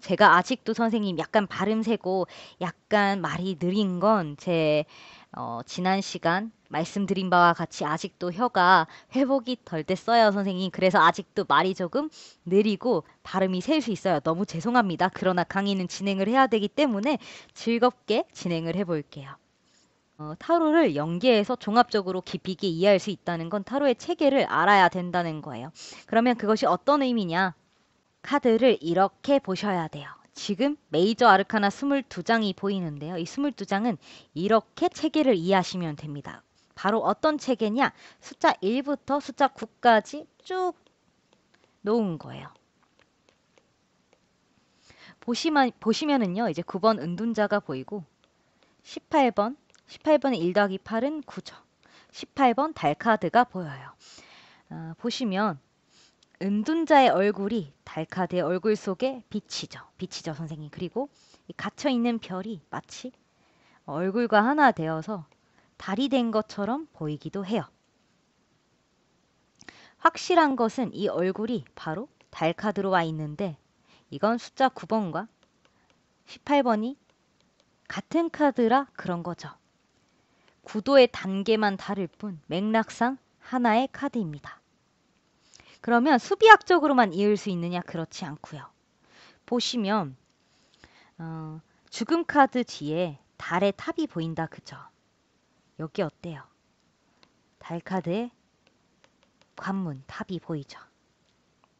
제가 아직도 선생님 약간 발음 세고 약간 말이 느린 건 제 어, 지난 시간 말씀드린 바와 같이 아직도 혀가 회복이 덜 됐어요, 선생님. 그래서 아직도 말이 조금 느리고 발음이 셀수 있어요. 너무 죄송합니다. 그러나 강의는 진행을 해야 되기 때문에 즐겁게 진행을 해볼게요. 어, 타로를 연계해서 종합적으로 깊이 있게 이해할 수 있다는 건 타로의 체계를 알아야 된다는 거예요. 그러면 그것이 어떤 의미냐? 카드를 이렇게 보셔야 돼요. 지금 메이저 아르카나 22장이 보이는데요. 이 22장은 이렇게 체계를 이해하시면 됩니다. 바로 어떤 체계냐? 숫자 1부터 숫자 9까지 쭉 놓은 거예요. 보시면, 보시면은요, 이제 9번 은둔자가 보이고, 18번, 18번의 1 더하기 8은 9죠. 18번 달카드가 보여요. 어, 보시면 은둔자의 얼굴이 달카드의 얼굴 속에 비치죠. 비치죠, 선생님. 그리고 갇혀 있는 별이 마치 얼굴과 하나 되어서 달이 된 것처럼 보이기도 해요. 확실한 것은 이 얼굴이 바로 달카드로 와 있는데 이건 숫자 9번과 18번이 같은 카드라 그런 거죠. 구도의 단계만 다를 뿐 맥락상 하나의 카드입니다. 그러면 수비학적으로만 이을 수 있느냐? 그렇지 않고요. 보시면 어, 죽음 카드 뒤에 달의 탑이 보인다. 그죠? 여기 어때요? 달 카드에 관문 탑이 보이죠.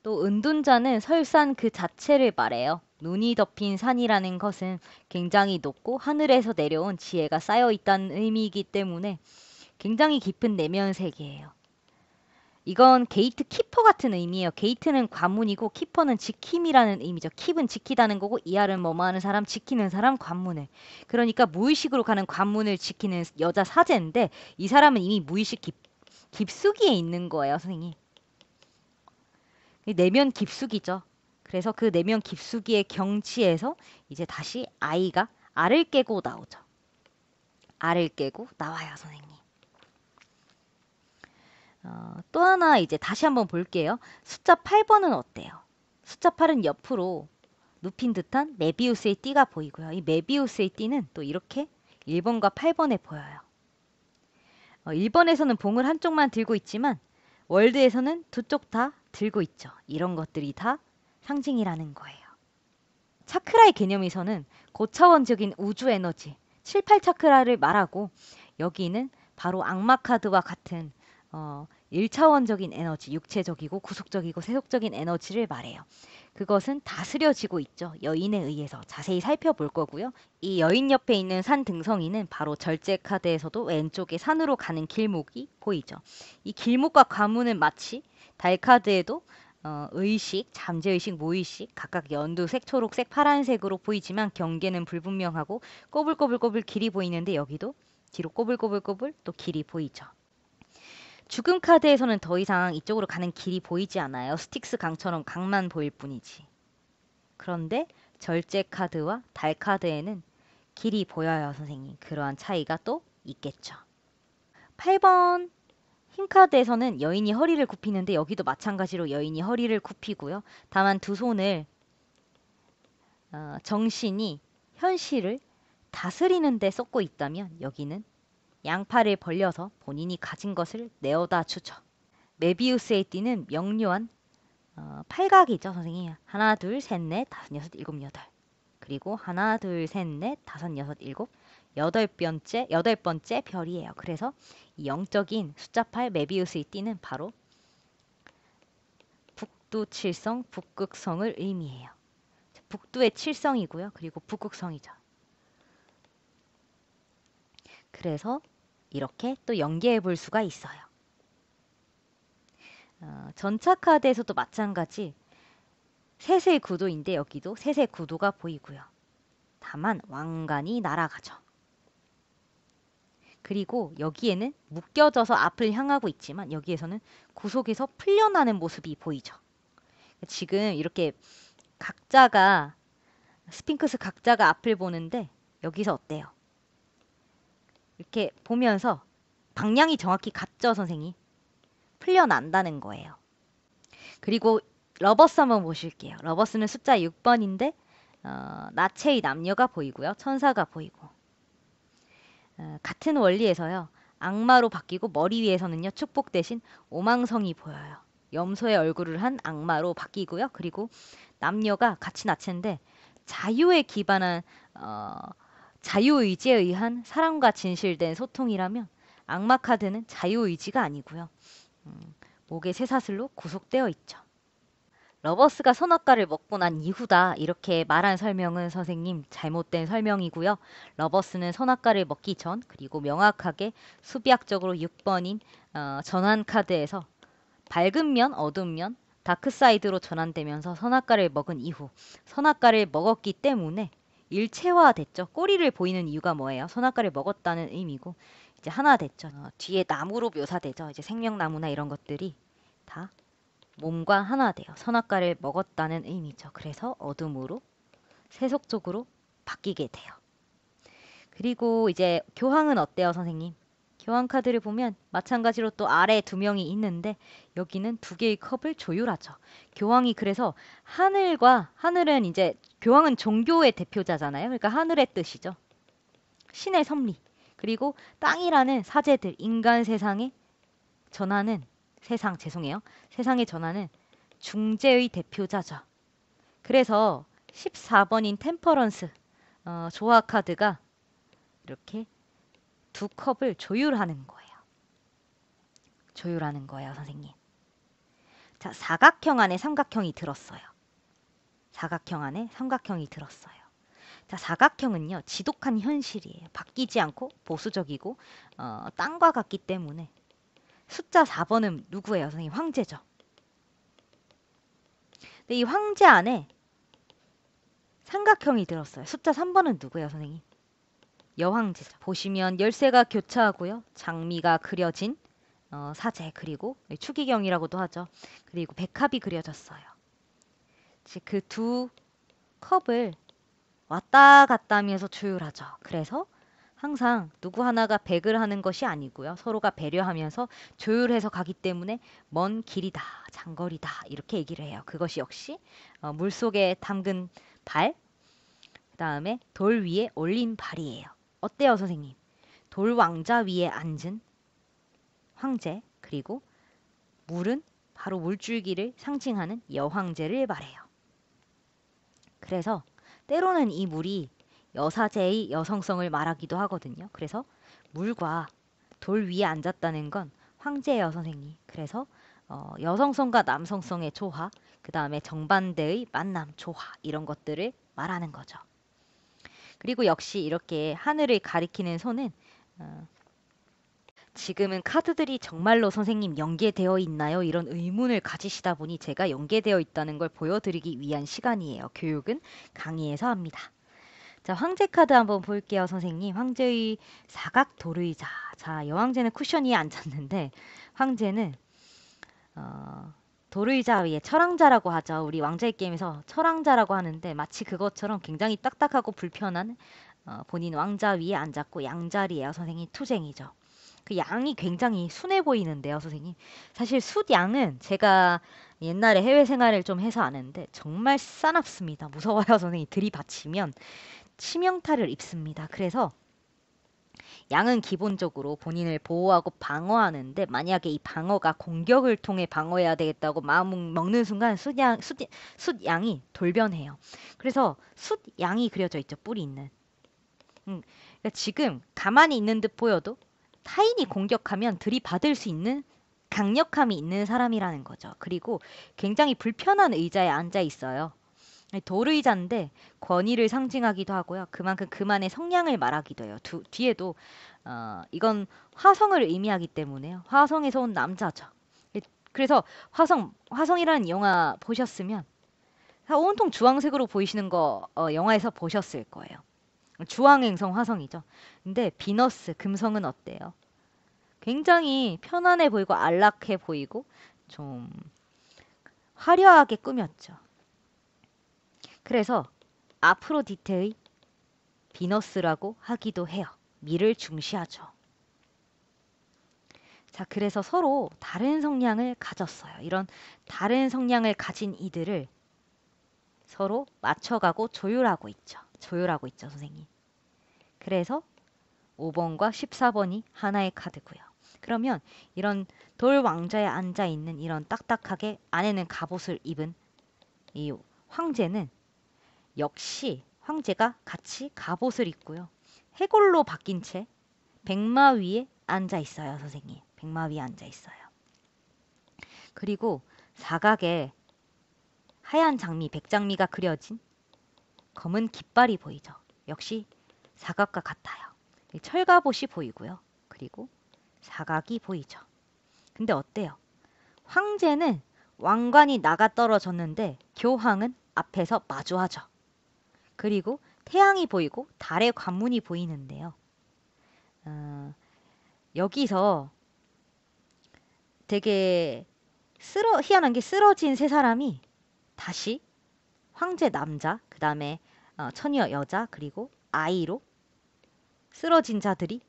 또 은둔자는 설산 그 자체를 말해요. 눈이 덮인 산이라는 것은 굉장히 높고 하늘에서 내려온 지혜가 쌓여 있다는 의미이기 때문에 굉장히 깊은 내면 세계예요. 이건 게이트 키퍼 같은 의미예요. 게이트는 관문이고 키퍼는 지킴이라는 의미죠. 킵은 지키다는 거고 이하는 뭐뭐 하는 사람 지키는 사람 관문을. 그러니까 무의식으로 가는 관문을 지키는 여자 사제인데 이 사람은 이미 무의식 깊, 깊숙이에 있는 거예요, 선생님. 내면 깊숙이죠. 그래서 그 내면 깊숙이의 경치에서 이제 다시 아이가 알을 깨고 나오죠. 알을 깨고 나와요, 선생님. 어, 또 하나 이제 다시 한번 볼게요. 숫자 8번은 어때요? 숫자 8은 옆으로 눕힌 듯한 메비우스의 띠가 보이고요. 이 메비우스의 띠는 또 이렇게 1번과 8번에 보여요. 어, 1번에서는 봉을 한쪽만 들고 있지만 월드에서는 두 쪽 다 들고 있죠. 이런 것들이 다 상징이라는 거예요. 차크라의 개념에서는 고차원적인 우주 에너지, 7, 8차크라를 말하고 여기는 바로 악마 카드와 같은 어, 1차원적인 에너지, 육체적이고 구속적이고 세속적인 에너지를 말해요. 그것은 다스려지고 있죠. 여인에 의해서 자세히 살펴볼 거고요. 이 여인 옆에 있는 산 등성이는 바로 절제 카드에서도 왼쪽에 산으로 가는 길목이 보이죠. 이 길목과 가문은 마치 달 카드에도 어, 의식, 잠재의식, 무의식 각각 연두색, 초록색, 파란색으로 보이지만 경계는 불분명하고 꼬불꼬불꼬불 길이 보이는데 여기도 뒤로 꼬불꼬불꼬불 또 길이 보이죠. 죽음 카드에서는 더 이상 이쪽으로 가는 길이 보이지 않아요. 스틱스 강처럼 강만 보일 뿐이지. 그런데 절제 카드와 달 카드에는 길이 보여요, 선생님. 그러한 차이가 또 있겠죠. 8번 흰 카드에서는 여인이 허리를 굽히는데 여기도 마찬가지로 여인이 허리를 굽히고요. 다만 두 손을 어, 정신이 현실을 다스리는 데 쏟고 있다면 여기는 양팔을 벌려서 본인이 가진 것을 내어다 주죠. 메비우스의 띠는 명료한 어, 팔각이죠, 선생님. 하나, 둘, 셋, 넷, 다섯, 여섯, 일곱, 여덟. 그리고 하나, 둘, 셋, 넷, 다섯, 여섯, 일곱, 여덟 번째, 여덟 번째 별이에요. 그래서 이 영적인 숫자 팔 메비우스의 띠는 바로 북두 칠성, 북극성을 의미해요. 북두의 칠성이고요. 그리고 북극성이죠. 그래서 이렇게 또 연계해 볼 수가 있어요. 어, 전차 카드에서도 마찬가지 셋의 구도인데 여기도 셋의 구도가 보이고요. 다만 왕관이 날아가죠. 그리고 여기에는 묶여져서 앞을 향하고 있지만 여기에서는 구속에서 풀려나는 모습이 보이죠. 지금 이렇게 각자가 스핑크스 각자가 앞을 보는데 여기서 어때요? 이렇게 보면서 방향이 정확히 같죠, 선생님? 풀려난다는 거예요. 그리고 러버스 한번 보실게요. 러버스는 숫자 6번인데 어, 나체의 남녀가 보이고요. 천사가 보이고 어, 같은 원리에서요. 악마로 바뀌고 머리 위에서는요. 축복 대신 오망성이 보여요. 염소의 얼굴을 한 악마로 바뀌고요. 그리고 남녀가 같이 나체인데 자유에 기반한 어, 자유의지에 의한 사랑과 진실된 소통이라면 악마 카드는 자유의지가 아니고요. 음, 목에 쇠사슬로 구속되어 있죠. 러버스가 선악과를 먹고 난 이후다 이렇게 말한 설명은 선생님 잘못된 설명이고요. 러버스는 선악과를 먹기 전 그리고 명확하게 수비학적으로 6번인 어, 전환 카드에서 밝은 면, 어두운 면, 다크사이드로 전환되면서 선악과를 먹은 이후 선악과를 먹었기 때문에 일체화됐죠. 꼬리를 보이는 이유가 뭐예요? 소나과를 먹었다는 의미고 이제 하나 됐죠. 어, 뒤에 나무로 묘사되죠. 이제 생명나무나 이런 것들이 다 몸과 하나 돼요. 선악과를 먹었다는 의미죠. 그래서 어둠으로 세속적으로 바뀌게 돼요. 그리고 이제 교황은 어때요, 선생님? 교환 카드를 보면 마찬가지로 또 아래 에두 명이 있는데 여기는 두 개의 컵을 조율하죠. 교황이 그래서 하늘과 하늘은 이제 교황은 종교의 대표자잖아요. 그러니까 하늘의 뜻이죠. 신의 섭리. 그리고 땅이라는 사제들 인간 세상에 전하는 세상 죄송해요. 세상에 전하는 중재의 대표자죠. 그래서 14번인 템퍼런스 어, 조화 카드가 이렇게 두 컵을 조율하는 거예요. 조율하는 거예요, 선생님. 자, 사각형 안에 삼각형이 들었어요. 사각형 안에 삼각형이 들었어요. 자, 사각형은요, 지독한 현실이에요. 바뀌지 않고 보수적이고 어, 땅과 같기 때문에 숫자 4번은 누구예요, 선생님? 황제죠. 근데 이 황제 안에 삼각형이 들었어요. 숫자 3번은 누구예요, 선생님? 여왕지사 보시면 열쇠가 교차하고요. 장미가 그려진 어, 사제 그리고 추기경이라고도 하죠. 그리고 백합이 그려졌어요. 그 두 컵을 왔다 갔다 하면서 조율하죠. 그래서 항상 누구 하나가 백을 하는 것이 아니고요. 서로가 배려하면서 조율해서 가기 때문에 먼 길이다, 장거리다 이렇게 얘기를 해요. 그것이 역시 어, 물속에 담근 발, 그 다음에 돌 위에 올린 발이에요. 어때요, 선생님? 돌왕자 위에 앉은 황제 그리고 물은 바로 물줄기를 상징하는 여황제를 말해요. 그래서 때로는 이 물이 여사제의 여성성을 말하기도 하거든요. 그래서 물과 돌 위에 앉았다는 건 황제예요, 선생님. 그래서 어, 여성성과 남성성의 조화, 그 다음에 정반대의 만남 조화 이런 것들을 말하는 거죠. 그리고 역시 이렇게 하늘을 가리키는 손은 어, 지금은 카드들이 정말로 선생님 연계되어 있나요? 이런 의문을 가지시다 보니 제가 연계되어 있다는 걸 보여드리기 위한 시간이에요. 교육은 강의에서 합니다. 자, 황제 카드 한번 볼게요, 선생님. 황제의 사각 도르이자. 자, 여왕제는 쿠션 위에 앉았는데 황제는 어, 도르이자 위에 철왕자라고 하죠. 우리 왕자의 게임에서 철왕자라고 하는데 마치 그것처럼 굉장히 딱딱하고 불편한 어, 본인 왕자 위에 앉았고 양자리에요. 선생님 투쟁이죠. 그 양이 굉장히 순해 보이는데요, 선생님. 사실 숫양은 제가 옛날에 해외 생활을 좀 해서 아는데 정말 싸납습니다. 무서워요, 선생님. 들이받치면 치명타를 입습니다. 그래서 양은 기본적으로 본인을 보호하고 방어하는데 만약에 이 방어가 공격을 통해 방어해야 되겠다고 마음 먹는 순간 숫양, 숫, 숫양이 돌변해요. 그래서 숫양이 그려져 있죠. 뿔이 있는. 음, 그러니까 지금 가만히 있는 듯 보여도 타인이 공격하면 들이받을 수 있는 강력함이 있는 사람이라는 거죠. 그리고 굉장히 불편한 의자에 앉아 있어요. 도의자인데 권위를 상징하기도 하고요. 그만큼 그만의 성향을 말하기도 해요. 두, 뒤에도 어, 이건 화성을 의미하기 때문에요. 화성에서 온 남자죠. 예, 그래서 화성 화성이라는 영화 보셨으면 온통 주황색으로 보이시는 거 어, 영화에서 보셨을 거예요. 주황행성 화성이죠. 근데 비너스 금성은 어때요? 굉장히 편안해 보이고 안락해 보이고 좀 화려하게 꾸몄죠. 그래서 아프로디테의 비너스라고 하기도 해요. 미를 중시하죠. 자, 그래서 서로 다른 성향을 가졌어요. 이런 다른 성향을 가진 이들을 서로 맞춰가고 조율하고 있죠. 조율하고 있죠, 선생님. 그래서 5번과 14번이 하나의 카드고요. 그러면 이런 돌왕좌에 앉아 있는 이런 딱딱하게 안에는 갑옷을 입은 이 황제는 역시 황제가 같이 갑옷을 입고요. 해골로 바뀐 채 백마 위에 앉아 있어요, 선생님. 백마 위에 앉아 있어요. 그리고 사각에 하얀 장미, 백장미가 그려진 검은 깃발이 보이죠. 역시 사각과 같아요. 네, 철갑옷이 보이고요. 그리고 사각이 보이죠. 근데 어때요? 황제는 왕관이 나가 떨어졌는데 교황은 앞에서 마주하죠. 그리고 태양이 보이고 달의 관문이 보이는데요. 어, 여기서 되게 쓰러, 희한한 게 쓰러진 세 사람이 다시 황제 남자, 그 다음에 어, 처녀 여자, 그리고 아이로 쓰러진 자들이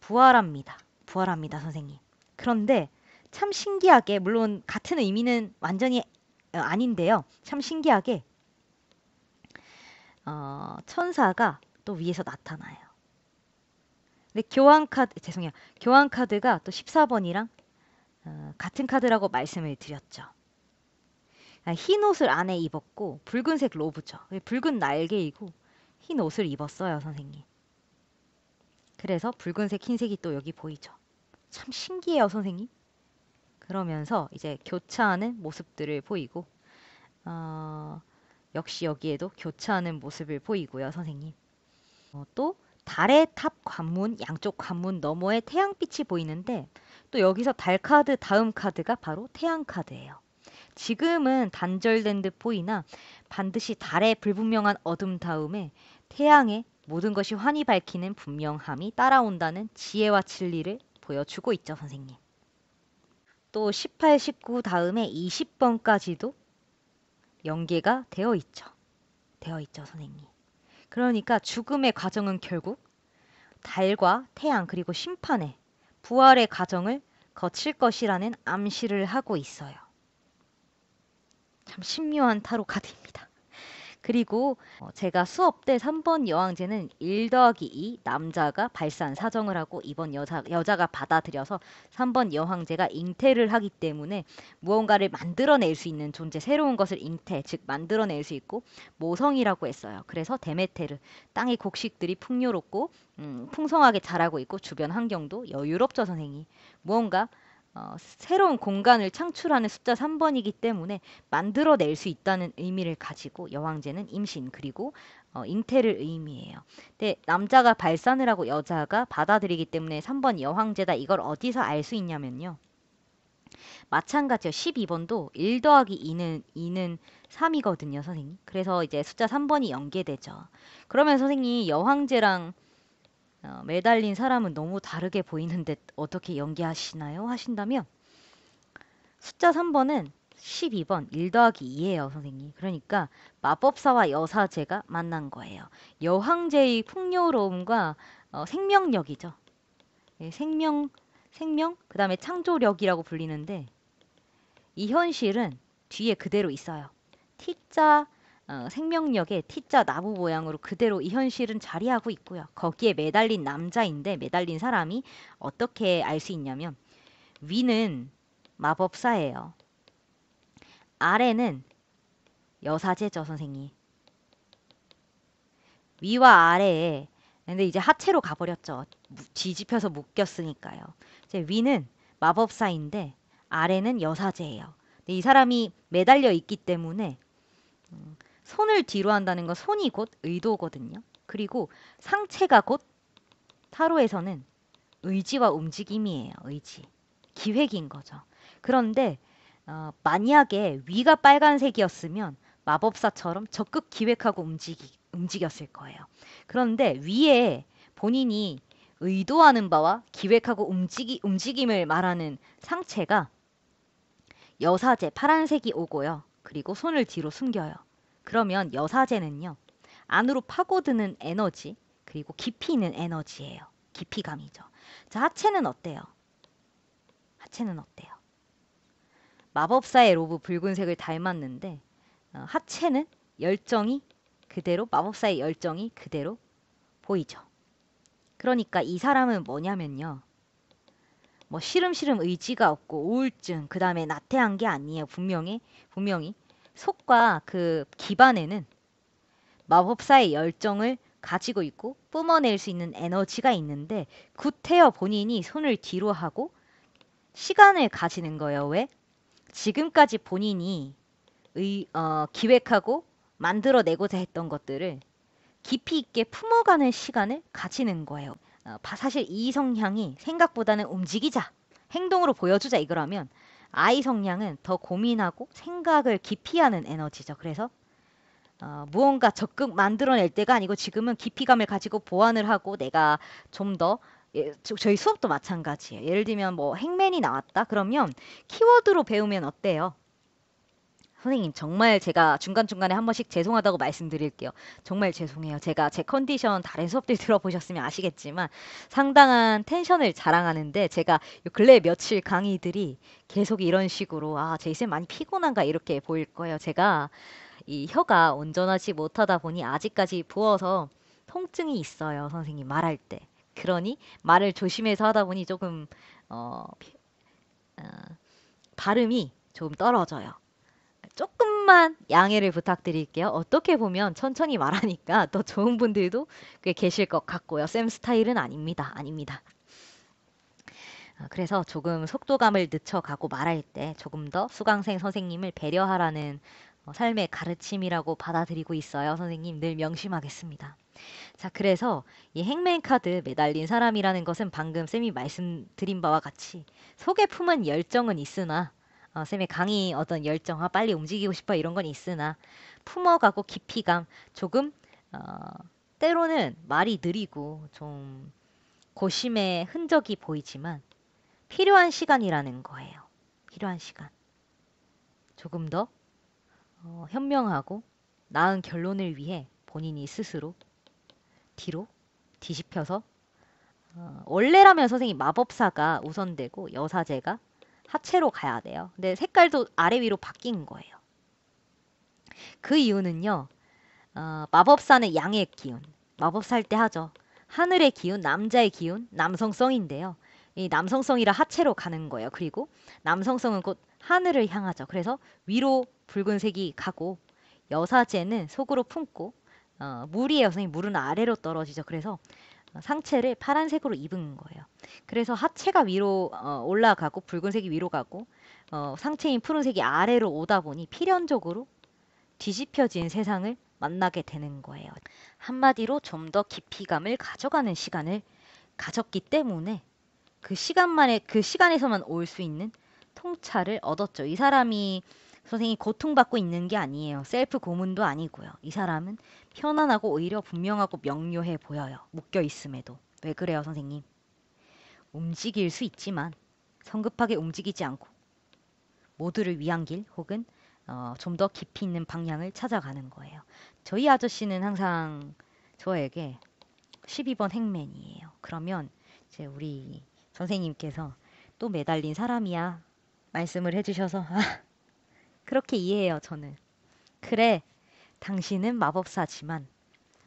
부활합니다. 부활합니다, 선생님. 그런데 참 신기하게, 물론 같은 의미는 완전히 어, 아닌데요. 참 신기하게 어, 천사가 또 위에서 나타나요. 근데 교환 카드 죄송해요. 교환 카드가 또 14번이랑 어, 같은 카드라고 말씀을 드렸죠. 그러니까 흰 옷을 안에 입었고 붉은색 로브죠. 붉은 날개이고 흰 옷을 입었어요, 선생님. 그래서 붉은색, 흰색이 또 여기 보이죠. 참 신기해요, 선생님. 그러면서 이제 교차하는 모습들을 보이고 어, 역시 여기에도 교차하는 모습을 보이고요, 선생님. 어, 또 달의 탑 관문, 양쪽 관문 너머에 태양빛이 보이는데 또 여기서 달 카드 다음 카드가 바로 태양 카드예요. 지금은 단절된 듯 보이나 반드시 달의 불분명한 어둠 다음에 태양의 모든 것이 환히 밝히는 분명함이 따라온다는 지혜와 진리를 보여주고 있죠, 선생님. 또 18, 19 다음에 20번까지도 연계가 되어 있죠. 되어 있죠, 선생님. 그러니까 죽음의 과정은 결국 달과 태양 그리고 심판의 부활의 과정을 거칠 것이라는 암시를 하고 있어요. 참 신묘한 타로 카드입니다. 그리고 어, 제가 수업 때 3번 여왕제는 1 더하기 2 남자가 발산 사정을 하고 2번 여자, 여자가 받아들여서 3번 여왕제가 잉태를 하기 때문에 무언가를 만들어낼 수 있는 존재 새로운 것을 잉태 즉 만들어낼 수 있고 모성이라고 했어요. 그래서 데메테르 땅의 곡식들이 풍요롭고 음, 풍성하게 자라고 있고 주변 환경도 여유롭죠 선생님 무언가 어, 새로운 공간을 창출하는 숫자 3번이기 때문에 만들어낼 수 있다는 의미를 가지고 여왕제는 임신 그리고 어, 잉태를 의미해요. 근데 남자가 발산을 하고 여자가 받아들이기 때문에 3번 여왕제다 이걸 어디서 알 수 있냐면요. 마찬가지요. 12번도 1 더하기 2는 2는 3이거든요, 선생님. 그래서 이제 숫자 3번이 연계되죠. 그러면 선생님 여왕제랑 어, 매달린 사람은 너무 다르게 보이는데 어떻게 연기하시나요? 하신다면 숫자 3번은 12번 1 더하기 2예요 선생님 그러니까 마법사와 여사제가 만난 거예요 여황제의 풍요로움과 어, 생명력이죠 예, 생명 생명 그 다음에 창조력이라고 불리는데 이 현실은 뒤에 그대로 있어요 T자 어, 생명력의 T자 나무 모양으로 그대로 이 현실은 자리하고 있고요. 거기에 매달린 남자인데 매달린 사람이 어떻게 알 수 있냐면 위는 마법사예요. 아래는 여사제죠, 선생님. 위와 아래에 근데 이제 하체로 가버렸죠. 뒤집혀서 묶였으니까요. 이제 위는 마법사인데 아래는 여사제예요. 근데 이 사람이 매달려 있기 때문에 음, 손을 뒤로 한다는 건 손이 곧 의도거든요. 그리고 상체가 곧 타로에서는 의지와 움직임이에요. 의지. 기획인 거죠. 그런데 어, 만약에 위가 빨간색이었으면 마법사처럼 적극 기획하고 움직이, 움직였을 거예요. 그런데 위에 본인이 의도하는 바와 기획하고 움직이, 움직임을 말하는 상체가 여사제 파란색이 오고요. 그리고 손을 뒤로 숨겨요. 그러면 여사제는요. 안으로 파고드는 에너지 그리고 깊이 있는 에너지예요. 깊이감이죠. 자, 하체는 어때요? 하체는 어때요? 마법사의 로브 붉은색을 닮았는데 어, 하체는 열정이 그대로 마법사의 열정이 그대로 보이죠. 그러니까 이 사람은 뭐냐면요. 뭐 시름시름 의지가 없고 우울증 그 다음에 나태한 게 아니에요. 분명히 분명히 속과 그 기반에는 마법사의 열정을 가지고 있고 뿜어낼 수 있는 에너지가 있는데 구태여 본인이 손을 뒤로 하고 시간을 가지는 거예요. 왜? 지금까지 본인이 의, 어, 기획하고 만들어내고자 했던 것들을 깊이 있게 품어가는 시간을 가지는 거예요. 어, 사실 이 성향이 생각보다는 움직이자, 행동으로 보여주자 이거라면 아이 성향은 더 고민하고 생각을 깊이 하는 에너지죠. 그래서 어, 무언가 적극 만들어낼 때가 아니고 지금은 깊이감을 가지고 보완을 하고 내가 좀더 예, 저희 수업도 마찬가지예요. 예를 들면 뭐 행맨이 나왔다 그러면 키워드로 배우면 어때요? 선생님 정말 제가 중간중간에 한 번씩 죄송하다고 말씀드릴게요. 정말 죄송해요. 제가 제 컨디션 다른 수업들 들어보셨으면 아시겠지만 상당한 텐션을 자랑하는데 제가 요 근래 며칠 강의들이 계속 이런 식으로 아, 제이쌤 많이 피곤한가 이렇게 보일 거예요. 제가 이 혀가 온전하지 못하다 보니 아직까지 부어서 통증이 있어요. 선생님 말할 때. 그러니 말을 조심해서 하다 보니 조금 어, 어 발음이 조금 떨어져요. 조금만 양해를 부탁드릴게요. 어떻게 보면 천천히 말하니까 더 좋은 분들도 꽤 계실 것 같고요. 쌤 스타일은 아닙니다. 아닙니다. 아, 그래서 조금 속도감을 늦춰가고 말할 때 조금 더 수강생 선생님을 배려하라는 어, 삶의 가르침이라고 받아들이고 있어요. 선생님 늘 명심하겠습니다. 자, 그래서 이 행맨 카드 매달린 사람이라는 것은 방금 쌤이 말씀드린 바와 같이 속에 품은 열정은 있으나 어, 쌤의 강의 어떤 열정, 아, 빨리 움직이고 싶어 이런 건 있으나 품어가고 깊이감 조금 어, 때로는 말이 느리고 좀 고심의 흔적이 보이지만 필요한 시간이라는 거예요. 필요한 시간. 조금 더 어, 현명하고 나은 결론을 위해 본인이 스스로 뒤로 뒤집혀서 어, 원래라면 선생님 마법사가 우선되고 여사제가 하체로 가야 돼요. 근데 색깔도 아래 위로 바뀐 거예요. 그 이유는요. 어, 마법사는 양의 기운, 마법사 할때 하죠. 하늘의 기운, 남자의 기운, 남성성인데요. 이 남성성이라 하체로 가는 거예요. 그리고 남성성은 곧 하늘을 향하죠. 그래서 위로 붉은색이 가고 여사제는 속으로 품고 어, 물이에요. 선생님 물은 아래로 떨어지죠. 그래서 상체를 파란색으로 입은 거예요. 그래서 하체가 위로 어, 올라가고 붉은색이 위로 가고 어, 상체인 푸른색이 아래로 오다 보니 필연적으로 뒤집혀진 세상을 만나게 되는 거예요. 한마디로 좀 더 깊이감을 가져가는 시간을 가졌기 때문에 그 시간만에 그 시간에서만 올 수 있는 통찰을 얻었죠. 이 사람이 선생이 고통받고 있는 게 아니에요. 셀프 고문도 아니고요. 이 사람은 편안하고 오히려 분명하고 명료해 보여요. 묶여 있음에도. 왜 그래요, 선생님? 움직일 수 있지만 성급하게 움직이지 않고 모두를 위한 길 혹은 어, 좀더 깊이 있는 방향을 찾아가는 거예요. 저희 아저씨는 항상 저에게 12번 행맨이에요. 그러면 이제 우리 선생님께서 또 매달린 사람이야 말씀을 해주셔서 아, 그렇게 이해해요 저는. 그래 당신은 마법사지만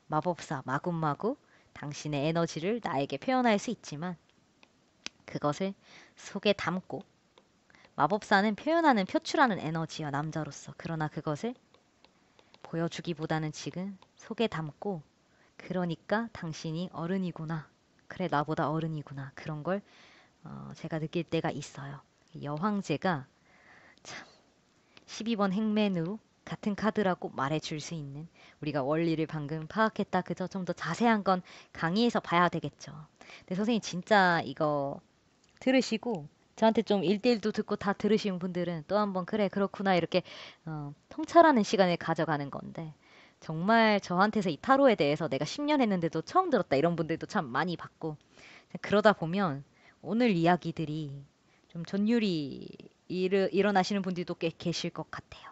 마법사 마구마구 당신의 에너지를 나에게 표현할 수 있지만 그것을 속에 담고 마법사는 표현하는 표출하는 에너지여 남자로서 그러나 그것을 보여주기보다는 지금 속에 담고 그러니까 당신이 어른이구나 그래 나보다 어른이구나 그런 걸 어, 제가 느낄 때가 있어요 여황제가 참 12번 행맨으로 같은 카드라고 말해줄 수 있는 우리가 원리를 방금 파악했다 그저 좀 더 자세한 건 강의에서 봐야 되겠죠. 근데 선생님 진짜 이거 들으시고 저한테 좀일대일도 듣고 다 들으신 분들은 또 한번 그래 그렇구나 이렇게 어, 통찰하는 시간을 가져가는 건데 정말 저한테서 이 타로에 대해서 내가 10년 했는데도 처음 들었다 이런 분들도 참 많이 봤고 그러다 보면 오늘 이야기들이 좀 전율이 일, 일어나시는 분들도 꽤 계실 것 같아요.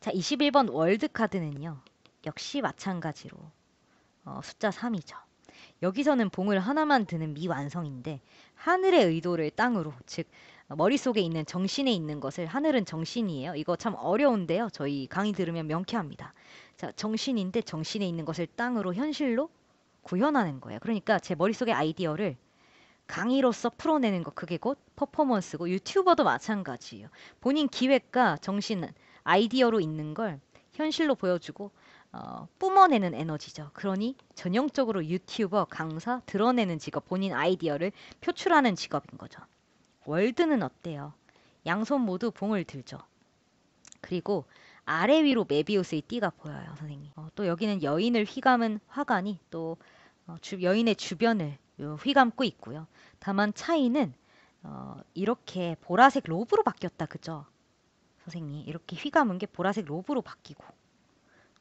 자, 21번 월드카드는요. 역시 마찬가지로 어, 숫자 3이죠. 여기서는 봉을 하나만 드는 미완성인데 하늘의 의도를 땅으로 즉 머릿속에 있는 정신에 있는 것을 하늘은 정신이에요. 이거 참 어려운데요. 저희 강의 들으면 명쾌합니다. 자, 정신인데 정신에 있는 것을 땅으로 현실로 구현하는 거예요. 그러니까 제 머릿속의 아이디어를 강의로서 풀어내는 것 그게 곧 퍼포먼스고 유튜버도 마찬가지예요. 본인 기획과 정신 은 아이디어로 있는 걸 현실로 보여주고 어, 뿜어내는 에너지죠. 그러니 전형적으로 유튜버, 강사, 드러내는 직업, 본인 아이디어를 표출하는 직업인 거죠. 월드는 어때요? 양손 모두 봉을 들죠. 그리고 아래 위로 메비우스의 띠가 보여요, 선생님. 어, 또 여기는 여인을 휘감은 화관이 또 어, 주, 여인의 주변을 휘감고 있고요. 다만 차이는 어, 이렇게 보라색 로브로 바뀌었다, 그죠? 선생님 이렇게 휘감은 게 보라색 로브로 바뀌고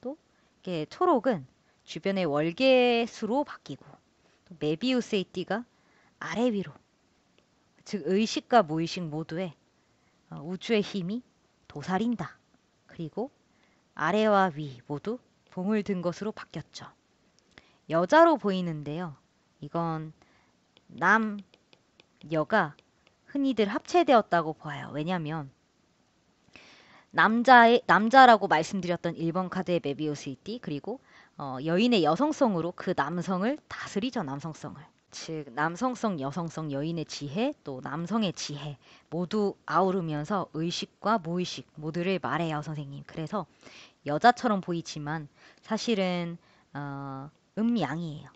또 이게 초록은 주변의 월계수로 바뀌고 또 메비우스의 띠가 아래 위로 즉 의식과 무의식 모두에 어, 우주의 힘이 도사린다. 그리고 아래와 위 모두 봉을 든 것으로 바뀌었죠. 여자로 보이는데요. 이건 남, 여가 흔히들 합체되었다고 봐요. 왜냐하면 남자의 남자라고 말씀드렸던 1번 카드의 메비우스이띠 그리고 어, 여인의 여성성으로 그 남성을 다스리죠 남성성을 즉 남성성 여성성 여인의 지혜 또 남성의 지혜 모두 아우르면서 의식과 무의식 모두를 말해요 선생님 그래서 여자처럼 보이지만 사실은 어, 음양이에요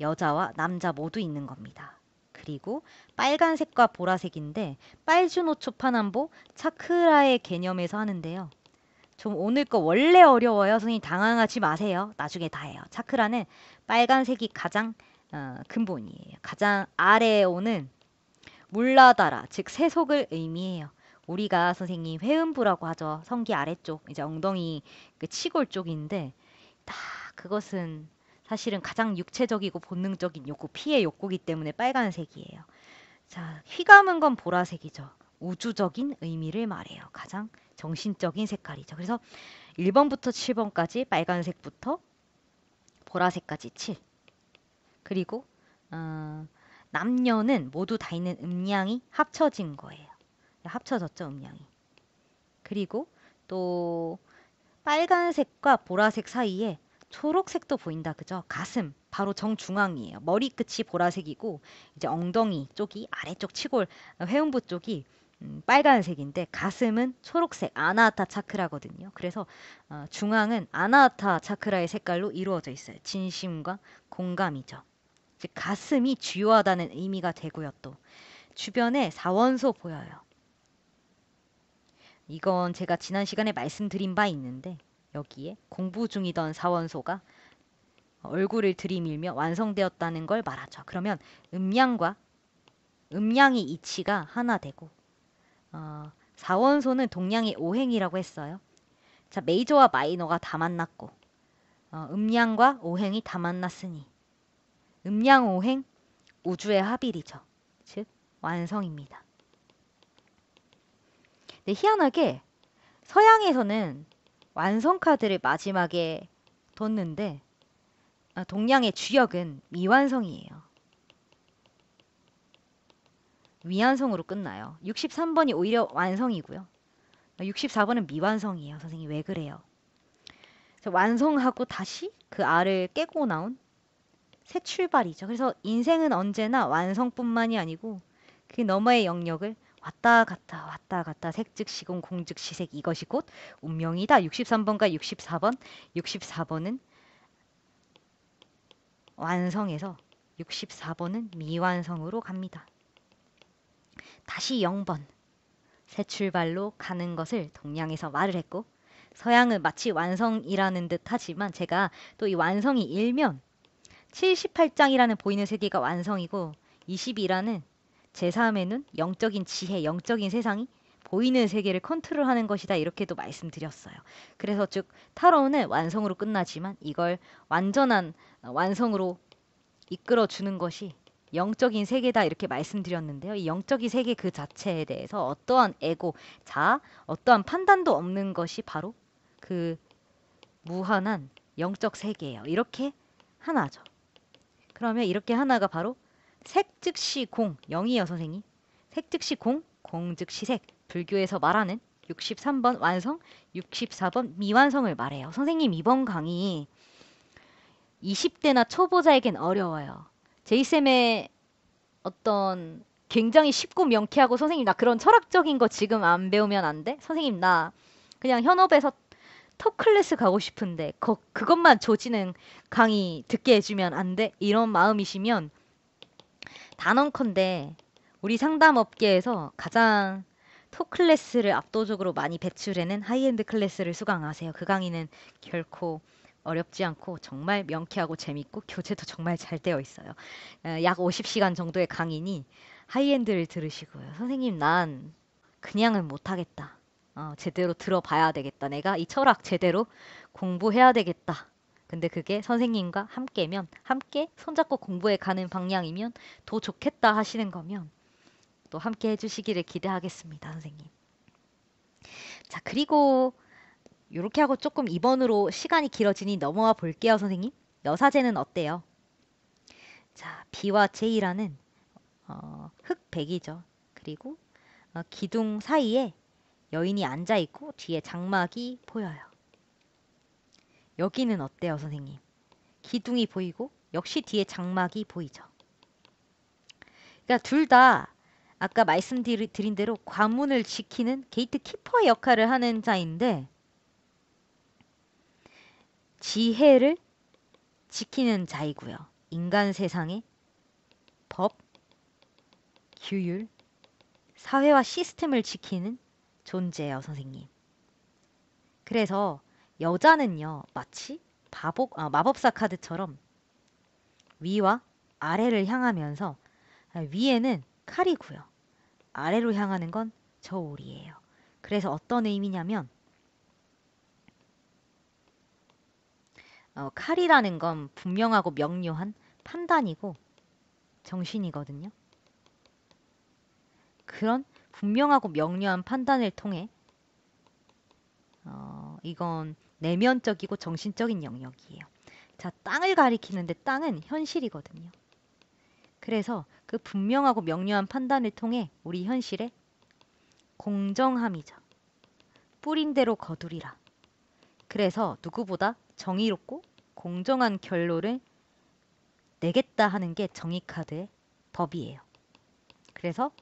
여자와 남자 모두 있는 겁니다 그리고 빨간색과 보라색인데 빨주노 초파남보 차크라의 개념에서 하는데요. 좀 오늘 거 원래 어려워요. 선생님 당황하지 마세요. 나중에 다 해요. 차크라는 빨간색이 가장 어, 근본이에요. 가장 아래에 오는 물라다라 즉 세속을 의미해요. 우리가 선생님 회음부라고 하죠. 성기 아래쪽 이제 엉덩이 그 치골 쪽인데 다 그것은 사실은 가장 육체적이고 본능적인 욕구, 피해 욕구기 때문에 빨간색이에요. 자, 휘감은 건 보라색이죠. 우주적인 의미를 말해요. 가장 정신적인 색깔이죠. 그래서 1번부터 7번까지 빨간색부터 보라색까지 7. 그리고 어, 남녀는 모두 다 있는 음량이 합쳐진 거예요. 합쳐졌죠, 음량이. 그리고 또 빨간색과 보라색 사이에 초록색도 보인다 그죠? 가슴 바로 정중앙이에요. 머리끝이 보라색이고 이제 엉덩이 쪽이 아래쪽 치골 회음부 쪽이 음, 빨간색인데 가슴은 초록색 아나타 차크라거든요. 그래서 어, 중앙은 아나타 차크라의 색깔로 이루어져 있어요. 진심과 공감이죠. 즉 가슴이 주요하다는 의미가 되고요. 또 주변에 사원소 보여요. 이건 제가 지난 시간에 말씀드린 바 있는데 여기에 공부 중이던 사원소가 얼굴을 들이밀며 완성되었다는 걸 말하죠. 그러면 음양과 음양의 이치가 하나 되고 어, 사원소는 동양의 오행이라고 했어요. 자 메이저와 마이너가 다 만났고 어, 음양과 오행이 다 만났으니 음양 오행 우주의 합일이죠. 즉 완성입니다. 근데 희한하게 서양에서는 완성 카드를 마지막에 뒀는데 아, 동양의 주역은 미완성이에요. 미완성으로 끝나요. 63번이 오히려 완성이고요. 64번은 아, 미완성이에요. 선생님 왜 그래요? 완성하고 다시 그 알을 깨고 나온 새 출발이죠. 그래서 인생은 언제나 완성뿐만이 아니고 그 너머의 영역을 왔다 갔다 왔다 갔다 색즉 시공 공즉 시색 이것이 곧 운명이다. 63번과 64번 64번은 완성해서 64번은 미완성으로 갑니다. 다시 0번 새 출발로 가는 것을 동양에서 말을 했고 서양은 마치 완성이라는 듯 하지만 제가 또 이 완성이 일면 78장이라는 보이는 세계가 완성이고 20이라는 제3의는 영적인 지혜, 영적인 세상이 보이는 세계를 컨트롤하는 것이다 이렇게도 말씀드렸어요. 그래서 즉 타로는 완성으로 끝나지만 이걸 완전한 어, 완성으로 이끌어 주는 것이 영적인 세계다 이렇게 말씀드렸는데요. 이 영적인 세계 그 자체에 대해서 어떠한 에고, 자, 어떠한 판단도 없는 것이 바로 그 무한한 영적 세계예요. 이렇게 하나죠. 그러면 이렇게 하나가 바로 색 즉시 공, 영이여선생님색 즉시 공, 공 즉시 색. 불교에서 말하는 63번 완성, 64번 미완성을 말해요. 선생님 이번 강의 20대나 초보자에겐 어려워요. 제이쌤의 어떤 굉장히 쉽고 명쾌하고 선생님 나 그런 철학적인 거 지금 안 배우면 안 돼? 선생님 나 그냥 현업에서 턱 클래스 가고 싶은데 거, 그것만 조지는 강의 듣게 해주면 안 돼? 이런 마음이시면 단언컨대 우리 상담 업계에서 가장 토 클래스를 압도적으로 많이 배출해낸 하이엔드 클래스를 수강하세요. 그 강의는 결코 어렵지 않고 정말 명쾌하고 재밌고 교재도 정말 잘 되어 있어요. 어, 약 50시간 정도의 강의니 하이엔드를 들으시고요. 선생님 난 그냥은 못하겠다. 어, 제대로 들어봐야 되겠다. 내가 이 철학 제대로 공부해야 되겠다. 근데 그게 선생님과 함께면 함께 손잡고 공부해 가는 방향이면 더 좋겠다 하시는 거면 또 함께 해주시기를 기대하겠습니다, 선생님. 자, 그리고 이렇게 하고 조금 2번으로 시간이 길어지니 넘어와 볼게요, 선생님. 여사제는 어때요? 자, 비와제이라는 어, 흑백이죠. 그리고 어, 기둥 사이에 여인이 앉아 있고 뒤에 장막이 보여요. 여기는 어때요, 선생님? 기둥이 보이고 역시 뒤에 장막이 보이죠. 그러니까 둘 다 아까 말씀드린 대로 관문을 지키는 게이트 키퍼의 역할을 하는 자인데 지혜를 지키는 자이고요. 인간 세상의 법, 규율, 사회와 시스템을 지키는 존재예요, 선생님. 그래서 여자는요, 마치 마법, 아, 마법사 카드처럼 위와 아래를 향하면서 아, 위에는 칼이고요. 아래로 향하는 건 저울이에요. 그래서 어떤 의미냐면 어, 칼이라는 건 분명하고 명료한 판단이고 정신이거든요. 그런 분명하고 명료한 판단을 통해 어, 이건 내면적이고 정신적인 영역이에요. 자, 땅을 가리키는데 땅은 현실이거든요. 그래서 그 분명하고 명료한 판단을 통해 우리 현실에 공정함이죠. 뿌린대로 거두리라. 그래서 누구보다 정의롭고 공정한 결론을 내겠다 하는 게 정의카드의 법이에요. 그래서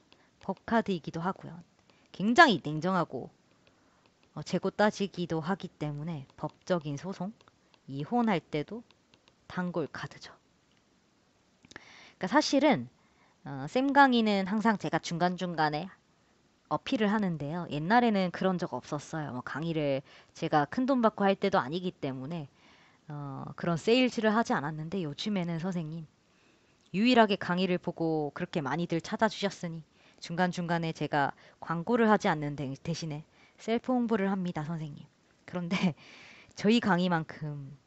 법카드이기도 하고요. 굉장히 냉정하고 어, 재고 따지기도 하기 때문에 법적인 소송, 이혼할 때도 단골 카드죠. 그러니까 사실은 어, 쌤 강의는 항상 제가 중간중간에 어필을 하는데요. 옛날에는 그런 적 없었어요. 뭐 강의를 제가 큰 돈 받고 할 때도 아니기 때문에 어, 그런 세일즈를 하지 않았는데 요즘에는 선생님 유일하게 강의를 보고 그렇게 많이들 찾아주셨으니 중간중간에 제가 광고를 하지 않는 대신에 셀프 홍보를 합니다, 선생님. 그런데 저희 강의만큼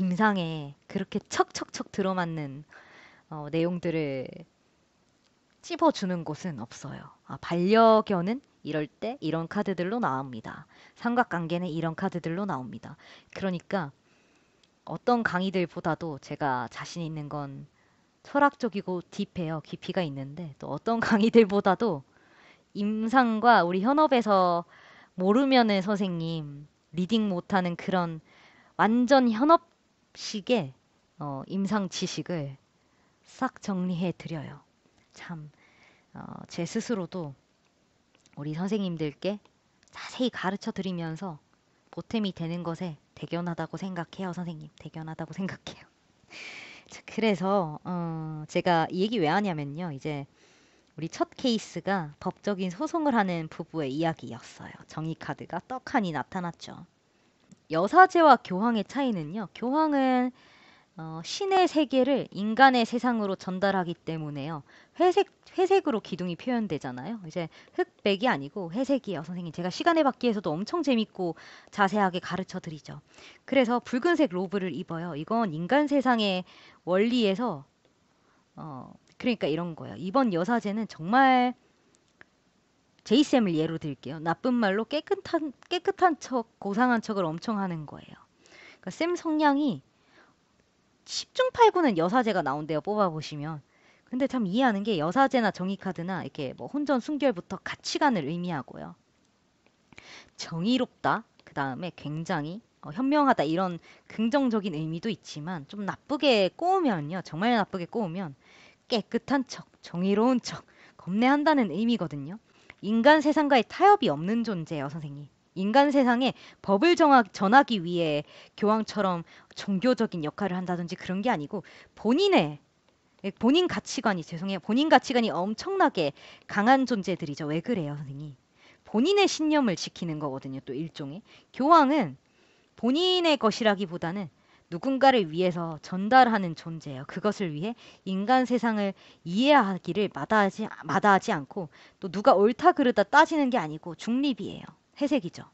임상에 그렇게 척척척 들어맞는 어, 내용들을 찝어주는 곳은 없어요. 아, 반려견은 이럴 때 이런 카드들로 나옵니다. 삼각관계는 이런 카드들로 나옵니다. 그러니까 어떤 강의들보다도 제가 자신 있는 건 철학적이고 딥해요. 깊이가 있는데 또 어떤 강의들보다도 임상과 우리 현업에서 모르면의 선생님, 리딩 못하는 그런 완전 현업식의 어, 임상 지식을 싹 정리해 드려요. 참, 어, 제 스스로도 우리 선생님들께 자세히 가르쳐 드리면서 보탬이 되는 것에 대견하다고 생각해요, 선생님. 대견하다고 생각해요. 그래서, 어, 제가 이 얘기 왜 하냐면요. 이제 우리 첫 케이스가 법적인 소송을 하는 부부의 이야기였어요. 정의카드가 떡하니 나타났죠. 여사제와 교황의 차이는요. 교황은 어, 신의 세계를 인간의 세상으로 전달하기 때문에요. 회색, 회색으로 기둥이 표현되잖아요. 이제 흑백이 아니고 회색이에요, 선생님. 제가 시간의 바퀴에서도 엄청 재밌고 자세하게 가르쳐 드리죠. 그래서 붉은색 로브를 입어요. 이건 인간 세상의 원리에서 어, 그러니까 이런 거예요. 이번 여사제는 정말 제이쌤을 예로 들게요. 나쁜 말로 깨끗한 깨끗한 척, 고상한 척을 엄청 하는 거예요. 그러니까 쌤 성향이 10중 8구는 여사제가 나온대요. 뽑아 보시면. 근데 참 이해하는 게 여사제나 정의카드나 이렇게 뭐 혼전 순결부터 가치관을 의미하고요. 정의롭다. 그 다음에 굉장히 어, 현명하다 이런 긍정적인 의미도 있지만 좀 나쁘게 꼬우면요 정말 나쁘게 꼬우면 깨끗한 척, 정의로운 척, 겁내한다는 의미거든요. 인간 세상과의 타협이 없는 존재예요, 선생님. 인간 세상에 법을 정하, 전하기 위해 교황처럼 종교적인 역할을 한다든지 그런 게 아니고 본인의 본인 가치관이 죄송해요. 본인 가치관이 엄청나게 강한 존재들이죠. 왜 그래요, 선생님? 본인의 신념을 지키는 거거든요. 또 일종의 교황은 본인의 것이라기보다는 누군가를 위해서 전달하는 존재예요. 그것을 위해 인간 세상을 이해하기를 마다하지, 마다하지 않고 또 누가 옳다 그르다 따지는 게 아니고 중립이에요. 회색이죠.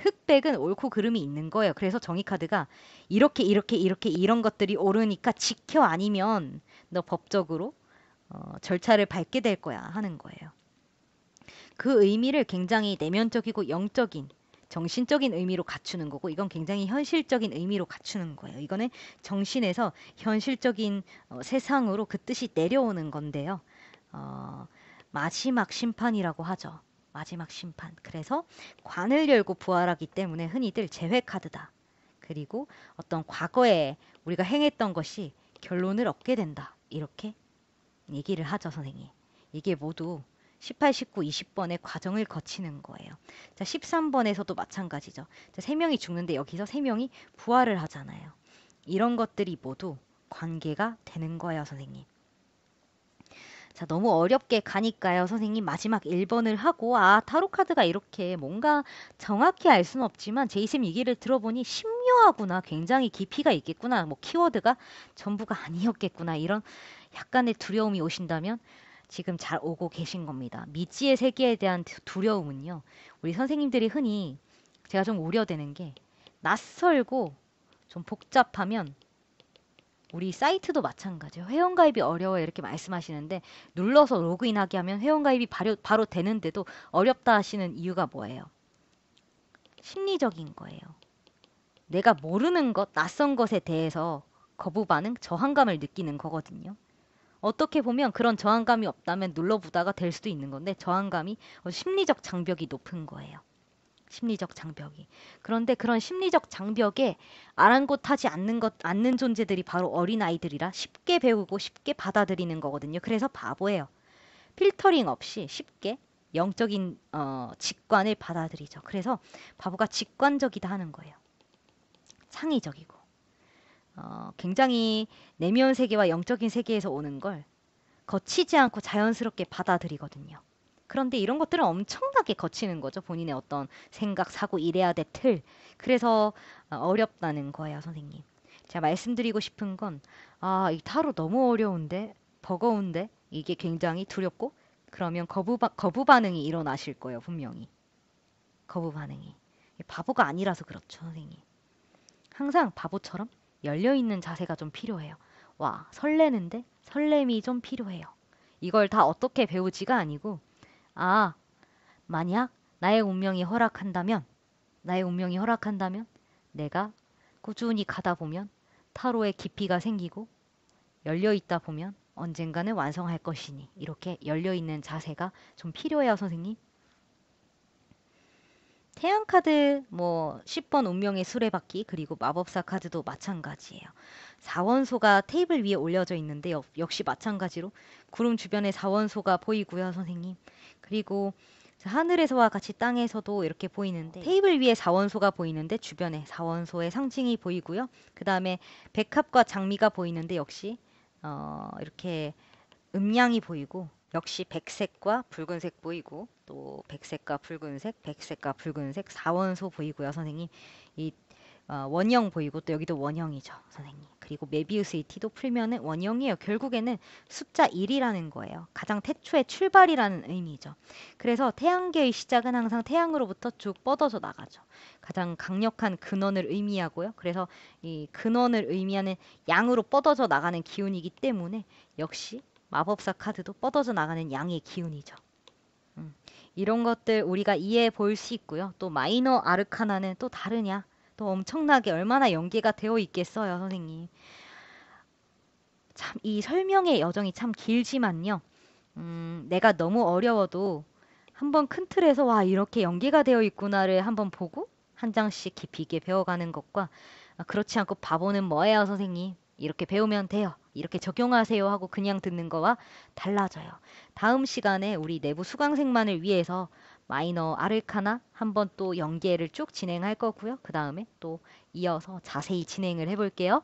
흑백은 옳고 그름이 있는 거예요. 그래서 정의카드가 이렇게 이렇게 이렇게 이런 것들이 옳으니까 지켜 아니면 너 법적으로 어, 절차를 밟게 될 거야 하는 거예요. 그 의미를 굉장히 내면적이고 영적인 정신적인 의미로 갖추는 거고 이건 굉장히 현실적인 의미로 갖추는 거예요. 이거는 정신에서 현실적인 어, 세상으로 그 뜻이 내려오는 건데요. 어, 마지막 심판이라고 하죠. 마지막 심판. 그래서 관을 열고 부활하기 때문에 흔히들 재회 카드다. 그리고 어떤 과거에 우리가 행했던 것이 결론을 얻게 된다. 이렇게 얘기를 하죠, 선생님. 이게 모두 18, 19, 20번의 과정을 거치는 거예요. 자, 13번에서도 마찬가지죠. 자, 3명이 죽는데 여기서 3명이 부활을 하잖아요. 이런 것들이 모두 관계가 되는 거예요, 선생님. 자, 너무 어렵게 가니까요, 선생님. 마지막 1번을 하고, 아, 타로카드가 이렇게 뭔가 정확히 알 수는 없지만, 제이쌤 얘기를 들어보니 심묘하구나. 굉장히 깊이가 있겠구나. 뭐, 키워드가 전부가 아니었겠구나. 이런 약간의 두려움이 오신다면, 지금 잘 오고 계신 겁니다. 미지의 세계에 대한 두려움은요. 우리 선생님들이 흔히 제가 좀 우려되는 게 낯설고 좀 복잡하면 우리 사이트도 마찬가지예요. 회원가입이 어려워요. 이렇게 말씀하시는데 눌러서 로그인하게 하면 회원가입이 바로, 바로 되는데도 어렵다 하시는 이유가 뭐예요? 심리적인 거예요. 내가 모르는 것, 낯선 것에 대해서 거부 반응, 저항감을 느끼는 거거든요. 어떻게 보면 그런 저항감이 없다면 눌러보다가 될 수도 있는 건데 저항감이 심리적 장벽이 높은 거예요. 심리적 장벽이. 그런데 그런 심리적 장벽에 아랑곳하지 않는 것, 않는 존재들이 바로 어린아이들이라 쉽게 배우고 쉽게 받아들이는 거거든요. 그래서 바보예요. 필터링 없이 쉽게 영적인 어, 직관을 받아들이죠. 그래서 바보가 직관적이다 하는 거예요. 창의적이고. 어, 굉장히 내면 세계와 영적인 세계에서 오는 걸 거치지 않고 자연스럽게 받아들이거든요. 그런데 이런 것들은 엄청나게 거치는 거죠. 본인의 어떤 생각, 사고, 이래야 될 틀. 그래서 어, 어렵다는 거예요, 선생님. 제가 말씀드리고 싶은 건, 아, 이 타로 너무 어려운데, 버거운데, 이게 굉장히 두렵고, 그러면 거부, 거부 반응이 일어나실 거예요, 분명히. 거부 반응이. 바보가 아니라서 그렇죠, 선생님. 항상 바보처럼 열려있는 자세가 좀 필요해요. 와, 설레는데 설렘이 좀 필요해요. 이걸 다 어떻게 배우지가 아니고, 아, 만약 나의 운명이 허락한다면, 나의 운명이 허락한다면, 내가 꾸준히 가다 보면 타로의 깊이가 생기고, 열려있다 보면 언젠가는 완성할 것이니, 이렇게 열려있는 자세가 좀 필요해요, 선생님. 태양 카드 뭐 10번 운명의 수레바퀴 그리고 마법사 카드도 마찬가지예요. 4원소가 테이블 위에 올려져 있는데 역시 마찬가지로 구름 주변에 4원소가 보이고요, 선생님. 그리고 하늘에서와 같이 땅에서도 이렇게 보이는데 네. 테이블 위에 4원소가 보이는데 주변에 4원소의 상징이 보이고요. 그 다음에 백합과 장미가 보이는데 역시 어, 이렇게 음양이 보이고 역시 백색과 붉은색 보이고 또 백색과 붉은색, 백색과 붉은색 4원소 보이고요, 선생님. 이 어, 원형 보이고 또 여기도 원형이죠, 선생님. 그리고 메비우스의 T도 풀면은 원형이에요. 결국에는 숫자 1이라는 거예요. 가장 태초의 출발이라는 의미죠. 그래서 태양계의 시작은 항상 태양으로부터 쭉 뻗어져 나가죠. 가장 강력한 근원을 의미하고요. 그래서 이 근원을 의미하는 양으로 뻗어져 나가는 기운이기 때문에 역시 마법사 카드도 뻗어져 나가는 양의 기운이죠. 음, 이런 것들 우리가 이해해 볼 수 있고요. 또 마이너 아르카나는 또 다르냐? 또 엄청나게 얼마나 연계가 되어 있겠어요, 선생님. 참 이 설명의 여정이 참 길지만요. 음, 내가 너무 어려워도 한번 큰 틀에서 와 이렇게 연계가 되어 있구나를 한번 보고 한 장씩 깊이 있게 배워가는 것과 아, 그렇지 않고 바보는 뭐예요, 선생님? 이렇게 배우면 돼요. 이렇게 적용하세요 하고 그냥 듣는 거와 달라져요. 다음 시간에 우리 내부 수강생만을 위해서 마이너 아르카나 한번 또 연계를 쭉 진행할 거고요. 그 다음에 또 이어서 자세히 진행을 해볼게요.